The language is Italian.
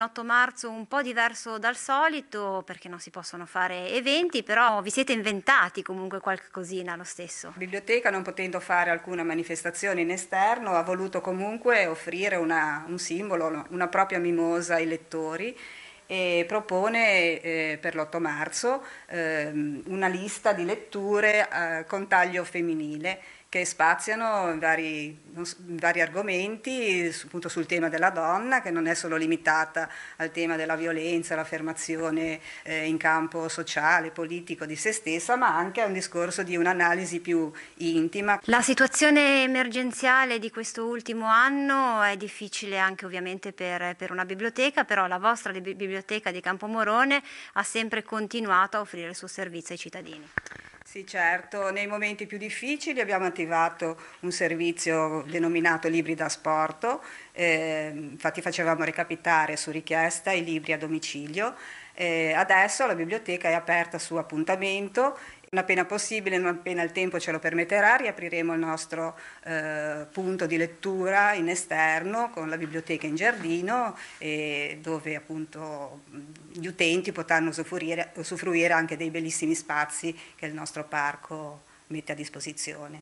8 marzo un po' diverso dal solito perché non si possono fare eventi, però vi siete inventati comunque qualcosina lo stesso. La biblioteca non potendo fare alcuna manifestazione in esterno ha voluto comunque offrire una, un simbolo, una propria mimosa ai lettori e propone eh, per l'8 marzo eh, una lista di letture eh, con taglio femminile che spaziano in vari, in vari argomenti, appunto sul tema della donna, che non è solo limitata al tema della violenza, l'affermazione eh, in campo sociale, politico di se stessa, ma anche a un discorso di un'analisi più intima. La situazione emergenziale di questo ultimo anno è difficile anche ovviamente per, per una biblioteca, però la vostra biblioteca di Campomorone ha sempre continuato a offrire il suo servizio ai cittadini. Sì, certo, nei momenti più difficili abbiamo attivato un servizio denominato Libri da Sporto, eh, infatti facevamo recapitare su richiesta i libri a domicilio. Eh, adesso la biblioteca è aperta su appuntamento non appena possibile, non appena il tempo ce lo permetterà, riapriremo il nostro eh, punto di lettura in esterno con la biblioteca in giardino dove appunto gli utenti potranno usufruire, usufruire anche dei bellissimi spazi che il nostro parco mette a disposizione.